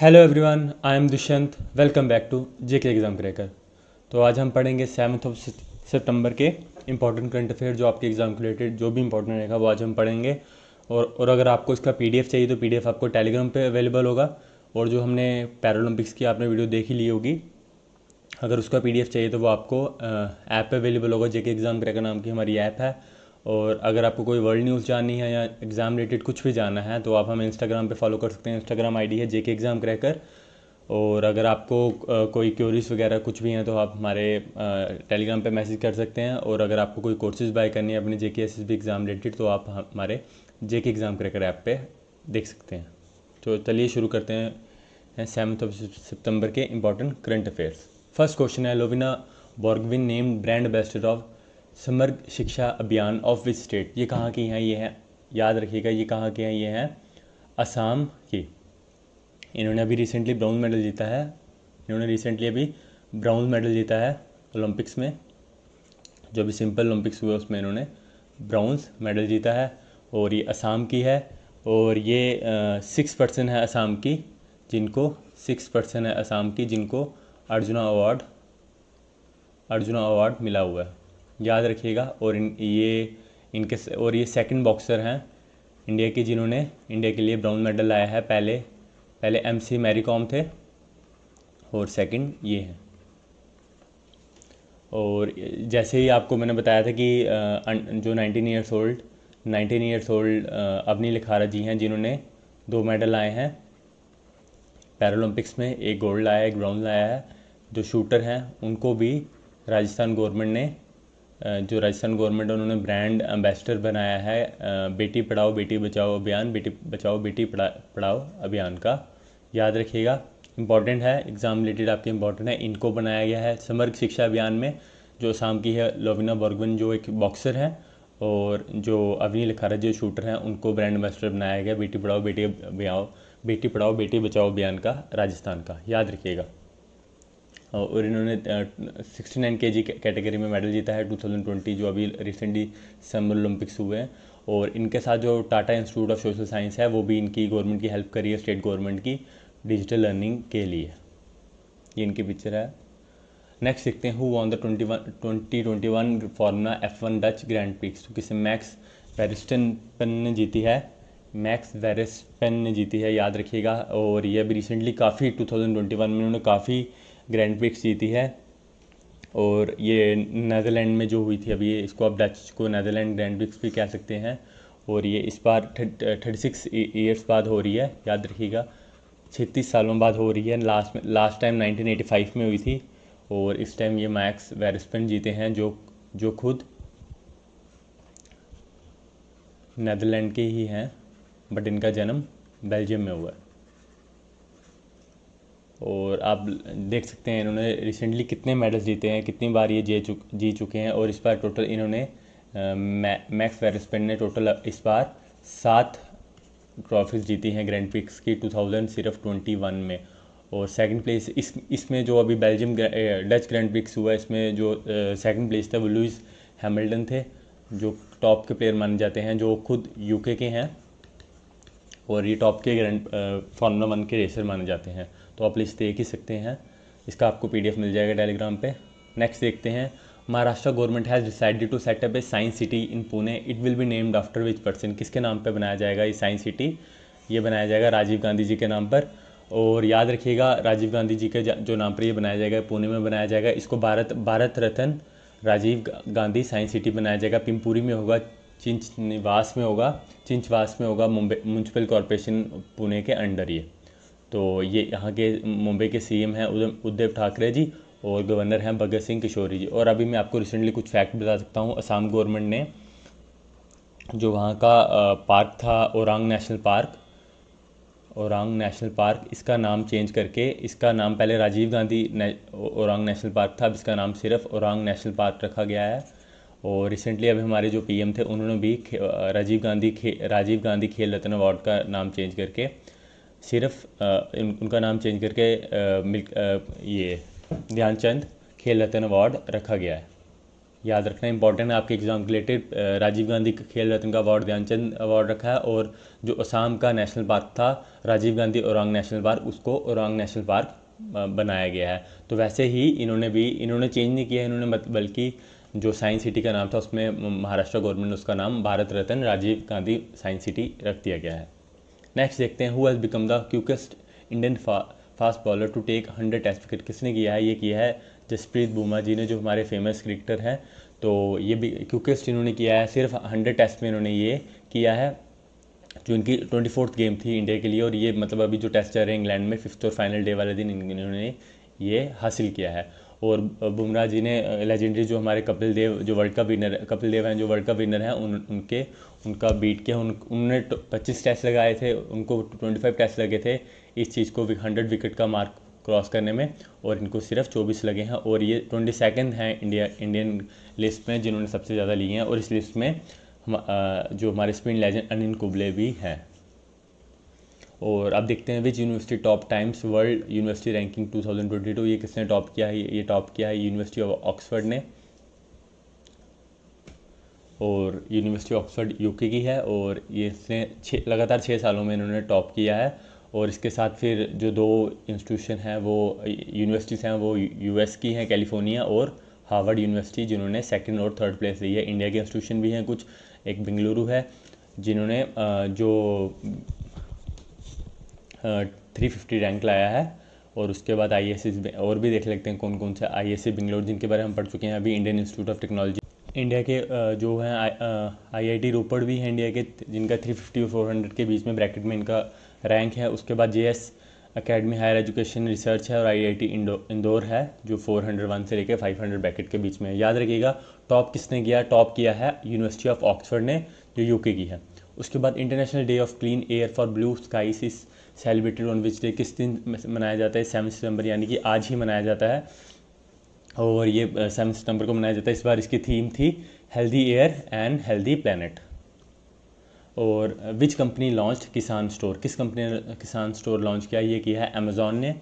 hello everyone I am Dushyant welcome back to J K exam cracker तो आज हम पढ़ेंगे सेवन्थ ऑफ सितंबर के इंपॉर्टेंट करंट अफेयर जो आपके एग्ज़ाम रिलेटेड जो भी इंपॉर्टेंट रहेगा वो आज हम पढ़ेंगे और और अगर आपको इसका पीडीएफ चाहिए तो पीडीएफ आपको टेलीग्राम पे अवेलेबल होगा और जो हमने पैरालंपिक्स की आपने वीडियो देख ही ली होगी अगर उसका पी चाहिए तो वो आपको ऐप पर अवेलेबल होगा जे एग्ज़ाम क्रैकर नाम की हमारी ऐप है और अगर आपको कोई वर्ल्ड न्यूज़ जाननी है या एग्ज़ाम रिलेटेड कुछ भी जानना है तो आप हमें इंस्टाग्राम पे फॉलो कर सकते हैं इंस्टाग्राम आईडी है जे के एग्ज़ाम क्रैकर और अगर आपको कोई क्यूरीज वगैरह कुछ भी हैं तो आप हमारे टेलीग्राम पे मैसेज कर सकते हैं और अगर आपको कोई कोर्सेज बाय करनी है अपने J K S S B exam related तो आप हमारे जे के एग्ज़ाम क्रैकर ऐप पर देख सकते हैं तो चलिए शुरू करते हैं सेवन्थ ऑफ सितंबर के important current affairs first question है Lovlina Borgohain name brand ambassador of Samagra Shiksha Abhiyan of which state ये कहाँ की हैं ये हैं याद रखिएगा ये कहाँ के हैं ये हैं असम की इन्होंने अभी रिसेंटली ब्राउन मेडल जीता है इन्होंने रिसेंटली अभी ब्राउन मेडल जीता है ओलंपिक्स में जो भी सिंपल ओलंपिक्स हुए उसमें इन्होंने ब्राउन्स मेडल जीता है और ये असम की है और ये सिक्स पर्सन है असम की जिनको सिक्स पर्सन है असम की जिनको अर्जुना अवार्ड अर्जुना अवार्ड मिला हुआ है याद रखिएगा और इन ये इनके और ये सेकंड बॉक्सर हैं इंडिया के जिन्होंने इंडिया के लिए ब्राउन मेडल लाया है पहले पहले एम सी मैरी कॉम थे और सेकंड ये हैं और जैसे ही आपको मैंने बताया था कि जो nineteen years old nineteen years old Avani Lekhara ji हैं जिन्होंने दो मेडल लाए हैं पैरोल्पिक्स में एक गोल्ड लाया है एक ब्राउन लाया है जो शूटर हैं उनको भी राजस्थान गवर्नमेंट ने जो राजस्थान गवर्नमेंट है उन्होंने ब्रांड एम्बेसडर बनाया है बेटी पढ़ाओ बेटी बचाओ अभियान बेटी बचाओ बेटी पढ़ा पढ़ाओ अभियान का याद रखिएगा इंपॉर्टेंट है एग्ज़ाम रिलेटेड आपके इंपॉर्टेंट है इनको बनाया गया है समर्ग शिक्षा अभियान में जो शाम की है लोविना बॉर्गवन जो एक बॉक्सर हैं और जो अवनी लखारा जो शूटर हैं उनको ब्रांड एम्बेसडर बनाया गया बेटी पढ़ाओ बेटी बयाओ बेटी पढ़ाओ बेटी बचाओ अभियान का राजस्थान का याद रखिएगा और इन्होंने सिक्सटी नाइन के जी कैटेगरी में मेडल जीता है टू थाउजेंड ट्वेंटी जो अभी रिसेंटली समर ओलंपिक्स हुए हैं और इनके साथ जो Tata institute of social science है वो भी इनकी गवर्नमेंट की हेल्प करी है स्टेट गवर्नमेंट की डिजिटल लर्निंग के लिए ये इनकी पिक्चर है नेक्स्ट देखते हैं who on the twenty one twenty twenty one formula F one Dutch grand prix तो किसे मैक्स वेरिस्टन पेन ने जीती है मैक्स वेरिस्टन ने जीती है याद रखिएगा और ये अभी रिसेंटली काफ़ी टू थाउजेंड ट्वेंटी वन में उन्होंने काफ़ी ग्रैंड पिक्स जीती है और ये नैदरलैंड में जो हुई थी अभी इसको आप डच को नदरलैंड ग्रैंड पिक्स भी कह सकते हैं और ये इस बार थर्टी सिक्स ईयर्स बाद हो रही है याद रखिएगा छत्तीस सालों बाद हो रही है लास्ट में लास्ट टाइम 1985 में हुई थी और इस टाइम ये मैक्स वेरस्पन जीते हैं जो जो खुद नदरलैंड के ही हैं बट इनका जन्म बेल्जियम में हुआ है और आप देख सकते हैं इन्होंने रिसेंटली कितने मेडल्स जीते हैं कितनी बार ये जे चुक जी चुके हैं और इस बार टोटल इन्होंने मैक्स वेरस्पेन ने टोटल इस बार सात ट्रॉफीज जीती हैं ग्रैंड पिक्स की 2000 सिर्फ 21 में और सेकंड प्लेस इस इसमें जो अभी बेल्जियम डच ग्रैंड पिक्स हुआ इसमें जो सेकंड प्लेस था वो लुइस हैमिल्टन थे जो टॉप के प्लेयर माने जाते हैं जो खुद यूके के हैं और ये टॉप के ग्रैंड फार्मूला वन के रेसर माने जाते हैं तो आप लिस्ट देख ही सकते हैं इसका आपको पी मिल जाएगा टेलीग्राम पर नेक्स्ट देखते हैं Maharashtra government has decided to set up a science city in Pune it will be named after which person किसके नाम पे बनाया जाएगा ये साइंस सिटी ये बनाया जाएगा राजीव गांधी जी के नाम पर और याद रखिएगा राजीव गांधी जी के जो नाम पर ये बनाया जाएगा पुणे में बनाया जाएगा इसको भारत भारत रत्न राजीव गांधी साइंस सिटी बनाया जाएगा पिमपुरी में होगा चिंच निवास में होगा चिंचवास में होगा मुंबई म्यूनसिपल कॉरपोरेशन पुणे के अंडर ये तो ये यहाँ के मुंबई के सीएम हैं उद्धव ठाकरे जी और गवर्नर हैं भगत सिंह किशोरी जी और अभी मैं आपको रिसेंटली कुछ फैक्ट बता सकता हूँ असम गवर्नमेंट ने जो वहाँ का पार्क था Orang national park Orang national park इसका नाम चेंज करके इसका नाम पहले राजीव गांधी औरंग नेशनल पार्क था अब इसका नाम सिर्फ औरंग नेशनल पार्क रखा गया है और रिसेंटली अभी हमारे जो पीएम थे उन्होंने भी राजीव गांधी खे राजीव गांधी खेल रत्न अवार्ड का नाम चेंज करके सिर्फ उन, उनका नाम चेंज करके मिल, ये ध्यानचंद खेल रत्न अवार्ड रखा गया है याद रखना इंपॉर्टेंट है आपके एग्जाम के रिलेटेड राजीव गांधी खेल रत्न का अवार्ड ध्यानचंद अवार्ड रखा है और जो असम का नेशनल पार्क था राजीव गांधी औरंग नेशनल पार्क उसको औरंग नेशनल पार्क बनाया गया है तो वैसे ही इन्होंने भी इन्होंने चेंज नहीं किया इन्होंने बल्कि जो साइंस सिटी का नाम था उसमें महाराष्ट्र गवर्नमेंट ने उसका नाम भारत रत्न राजीव गांधी साइंस सिटी रख दिया गया है नेक्स्ट देखते हैं who has become the quickest Indian fa, fast bowler to take hundred test wicket किसने किया है ये किया है जसप्रीत बुमा जी ने जो हमारे फेमस क्रिकेटर हैं तो ये भी क्यूकेस्ट इन्होंने किया है सिर्फ हंड्रेड टेस्ट में इन्होंने ये किया है जो इनकी ट्वेंटी फोर्थ गेम थी इंडिया के लिए और ये मतलब अभी जो टेस्ट चल रहे हैं इंग्लैंड में फिफ्थ और फाइनल डे वाले दिन इन्होंने ये हासिल किया है और बुमराह जी ने लेजेंडरी जो हमारे कपिल देव जो world cup winner Kapil Dev हैं जो वर्ल्ड कप विनर हैं उन उनके उनका बीट किया उन उनने पच्चीस टेस्ट लगाए थे उनको ट्वेंटी फाइव टेस्ट लगे थे इस चीज़ को हंड्रेड विकेट का मार्क क्रॉस करने में और इनको सिर्फ चौबीस लगे हैं और ये ट्वेंटी सेकेंड हैं इंडिया इंडियन लिस्ट में जिन्होंने सबसे ज़्यादा लिए हैं और इस लिस्ट में हम, जो हमारे स्पिन लेजेंड अनिल कुबले भी हैं और अब देखते हैं which university top Times world university ranking 2022 ये किसने टॉप किया है ये टॉप किया है यूनिवर्सिटी ऑफ ऑक्सफर्ड ने और यूनिवर्सिटी ऑफ ऑक्सफर्ड यूके की है और ये इसने छ लगातार छः सालों में इन्होंने टॉप किया है और इसके साथ फिर जो दो इंस्टीट्यूशन हैं वो यूनिवर्सिटीज़ हैं वो यूएस की हैं कैलिफोर्निया और हार्वर्ड यूनिवर्सिटी जिन्होंने सेकंड और थर्ड प्लेस ली है इंडिया के इंस्टीट्यूशन भी हैं कुछ एक बेंगलुरु है जिन्होंने जो थ्री फिफ्टी रैंक लाया है और उसके बाद आई एस और भी देख लेते हैं कौन कौन से आई एस बेंगलोर जिनके बारे में हम पढ़ चुके हैं अभी Indian institute of technology India के जो हैं टी रोपड़ भी हैं इंडिया के जिनका थ्री फिफ्टी और हंड्रेड के बीच में ब्रैकेट में इनका रैंक है उसके बाद J S academy higher education research है और आई आई टी इंदौर है जो फोर हंड्रेड वन से लेकर फाइव हंड्रेड ब्रैकेट के बीच में है याद रखिएगा टॉप किसने किया टॉप किया है यूनिवर्सिटी ऑफ ऑक्सफर्ड ने जो के की है उसके बाद international day of clean air for blue skies is celebrated on which day किस दिन मनाया जाता है सेवन सितंबर यानी कि आज ही मनाया जाता है और ये सेवन सितंबर को मनाया जाता है इस बार इसकी थीम थी healthy air and healthy planet और which company launch Kisan store किस कंपनी ने किसान स्टोर लॉन्च किया ये किया है अमेज़ोन ने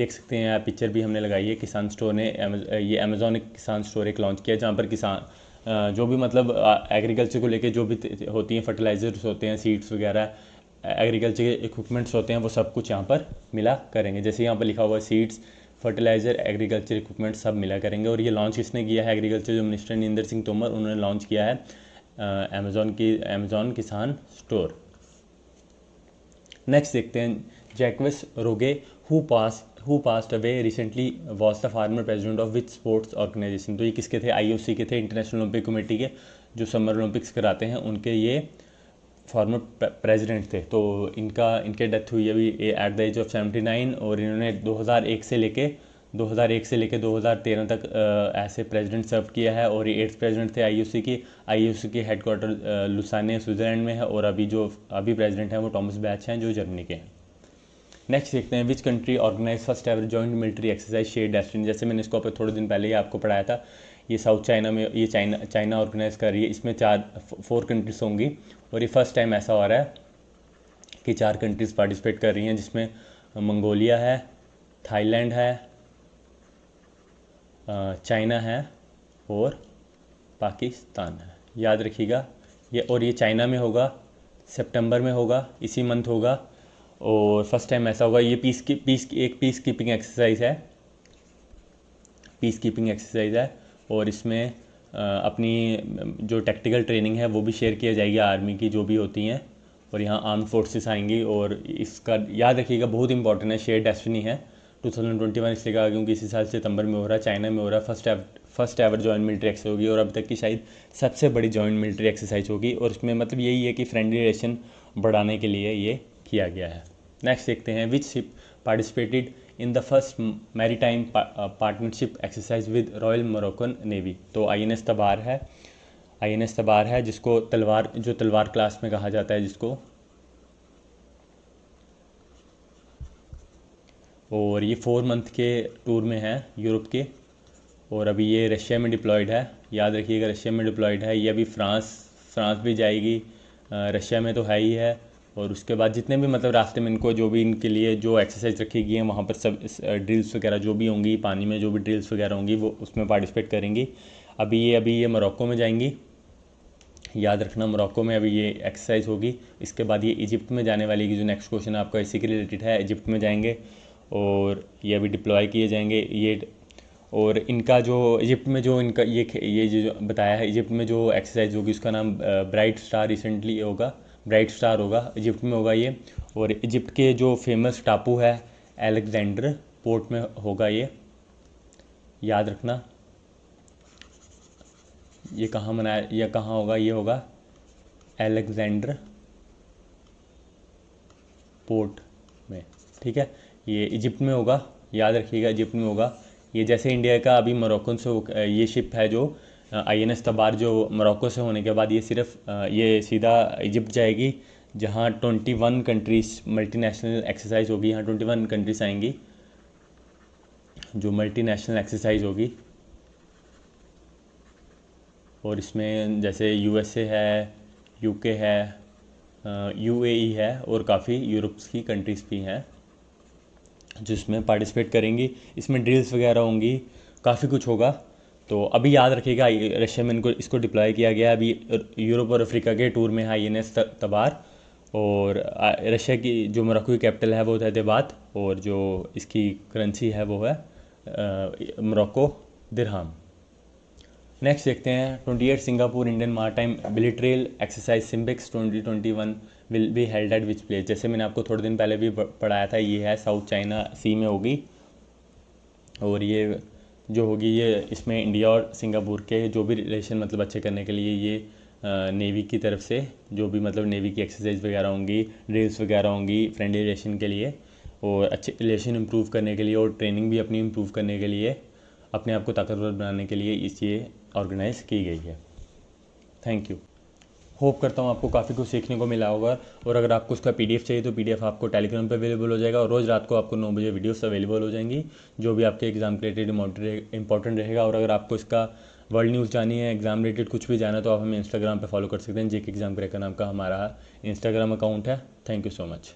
देख सकते हैं यहाँ पिक्चर भी हमने लगाई है किसान स्टोर ने ये अमेज़ोन ने किसान स्टोर एक लॉन्च किया जहाँ पर किसान जो भी मतलब एग्रीकल्चर को लेके जो भी होती हैं फर्टिलाइज़र्स होते हैं सीड्स वगैरह एग्रीकल्चर के इक्विपमेंट्स होते हैं वो सब कुछ यहाँ पर मिला करेंगे जैसे यहाँ पर लिखा हुआ सीड्स फर्टिलाइज़र एग्रीकल्चर इक्विपमेंट सब मिला करेंगे और ये लॉन्च किसने किया है एग्रीकल्चर जो मिनिस्टर नरेंद्र सिंह तोमर उन्होंने लॉन्च किया है अमेजोन की अमेजोन किसान स्टोर नेक्स्ट देखते हैं Jacques Rogge who pass who passed away recently was the former president of which sports organization तो ये किसके थे आईओसी के थे इंटरनेशनल ओलंपिक कमेटी के जो समर ओलंपिक्स कराते हैं उनके ये फॉर्मर प्रेसिडेंट थे तो इनका इनके डेथ हुई अभी at the age of seventy nine और इन्होंने 2001 से लेके 2001 से लेके 2013 तक आ, ऐसे प्रेसिडेंट सर्व किया है और ये एट्थ प्रेसिडेंट थे आईयूसी की आईयूसी की हेडकोार्टर लुसाने स्विट्ज़रलैंड में है और अभी जो अभी प्रेसिडेंट हैं वो टॉमस बैच हैं जो जर्मनी के हैं नेक्स्ट देखते हैं which country organize first ever joint military exercise share destiny जैसे मैंने इसको थोड़े दिन पहले ही आपको पढ़ाया था ये साउथ चाइना में ये चाइना चाइना ऑर्गेनाइज कर रही है इसमें चार फोर कंट्रीज़ होंगी और ये फर्स्ट टाइम ऐसा हो रहा है कि चार कंट्रीज़ पार्टिसिपेट कर रही हैं जिसमें मंगोलिया है थाईलैंड है चाइना है और पाकिस्तान है याद रखिएगा ये और ये चाइना में होगा सितंबर में होगा इसी मंथ होगा और फर्स्ट टाइम ऐसा होगा ये पीस की पीस की एक पीस कीपिंग एक्सरसाइज है पीस कीपिंग एक्सरसाइज है और इसमें अपनी जो टेक्टिकल ट्रेनिंग है वो भी शेयर किया जाएगी आर्मी की जो भी होती हैं और यहाँ आर्म फोर्सेस आएंगी और इसका याद रखिएगा बहुत इंपॉर्टेंट है शेयर डेस्टिनी है 2021 इसलिए कहा क्योंकि इसी साल सितंबर में हो रहा है चाइना में हो रहा है first first ever joint military exercise होगी और अब तक की शायद सबसे बड़ी जॉइंट मिलिट्री एक्सरसाइज होगी और इसमें मतलब यही है कि फ्रेंडली रिलेशन बढ़ाने के लिए ये किया गया है नेक्स्ट देखते हैं which ship participated in the first maritime time partnership exercise with royal Royal navy तो आई एन एस तबार है आई एन एस तबार है जिसको तलवार जो तलवार क्लास में कहा जाता है जिसको और ये फोर मंथ के टूर में है यूरोप के और अभी ये रशिया में डिप्लॉयड है याद रखिएगा रशिया में डिप्लॉयड है ये अभी फ्रांस फ्रांस भी जाएगी रशिया में तो है ही है और उसके बाद जितने भी मतलब रास्ते में इनको जो भी इनके लिए जो एक्सरसाइज रखी गई है वहाँ पर सब ड्रिल्स वगैरह जो भी होंगी पानी में जो भी ड्रिल्स वगैरह होंगी वो उसमें पार्टिसिपेट करेंगी अभी ये अभी ये मोरक्को में जाएंगी याद रखना मोरक्को में अभी ये एक्सरसाइज होगी इसके बाद ये इजिप्ट में जाने वाली की जो नेक्स्ट क्वेश्चन आपका इसी के रिलेटेड है इजिप्ट में जाएंगे और ये अभी डिप्लॉय किए जाएंगे ये और इनका जो इजिप्ट में जो इनका ये ये जो बताया है इजिप्ट में जो एक्सरसाइज होगी उसका नाम ब्राइट स्टार रिसेंटली होगा ब्राइट स्टार होगा इजिप्ट में होगा ये और इजिप्ट के जो फेमस टापू है एलेक्जेंडर पोर्ट में होगा ये याद रखना ये कहाँ मनाया ये कहाँ होगा ये होगा एलेक्जेंडर पोर्ट में ठीक है ये इजिप्ट में होगा याद रखिएगा इजिप्ट में होगा ये जैसे इंडिया का अभी मोरक्को से ये शिप है जो आई एन एस तबार जो मोरक्को से होने के बाद ये सिर्फ ये सीधा इजिप्ट जाएगी जहाँ twenty one countries national exercise होगी यहाँ ट्वेंटी वन कंट्रीज आएंगी जो नेशनल एक्सरसाइज होगी और इसमें जैसे यूएसए है यूके है यूएई है और काफ़ी यूरोप्स की कंट्रीज़ भी हैं जिसमें पार्टिसिपेट करेंगी इसमें ड्रिल्स वगैरह होंगी काफ़ी कुछ होगा तो अभी याद रखिएगा रशिया में इनको इसको डिप्लॉय किया गया अभी यूरोप और अफ्रीका के टूर में है आई एन तबार और रशिया की जो मोरक्को की कैपिटल है वो देबात और जो इसकी करेंसी है वो है मोरक्को दिरहम नेक्स्ट देखते हैं twenty eight Singapore Indian maritime bilateral exercise SIMBEX twenty twenty one will be held at which place जैसे मैंने आपको थोड़े दिन पहले भी पढ़ाया था ये है साउथ चाइना सी में होगी और ये जो होगी ये इसमें इंडिया और सिंगापुर के जो भी रिलेशन मतलब अच्छे करने के लिए ये नेवी की तरफ से जो भी मतलब नेवी की एक्सरसाइज वगैरह होंगी ड्रिल्स वगैरह होंगी फ्रेंडली रिलेशन के लिए और अच्छे रिलेशन इम्प्रूव करने के लिए और ट्रेनिंग भी अपनी इम्प्रूव करने के लिए अपने आप को ताकतवर बनाने के लिए इस ये ऑर्गेनाइज़ की गई है थैंक यू होप करता हूँ आपको काफ़ी कुछ सीखने को मिला होगा और अगर आपको उसका पी चाहिए तो पी आपको टेलीग्राम पर अवेलेबल हो जाएगा और रोज़ रात को आपको नौ बजे वीडियोस अवेलेबल हो जाएंगी जो भी आपके एग्ज़ाम रिलेटेड इंपॉर्टेंट रहेगा और अगर आपको इसका वर्ल्ड न्यूज़ जानी है एग्ज़ाम रिलेटेड कुछ भी जाना है तो आप हमें इंस्टाग्राम पर फॉलो कर सकते हैं जेके एग्ज़ाम का नाम का हमारा इंस्टाग्राम अकाउंट है थैंक यू सो मच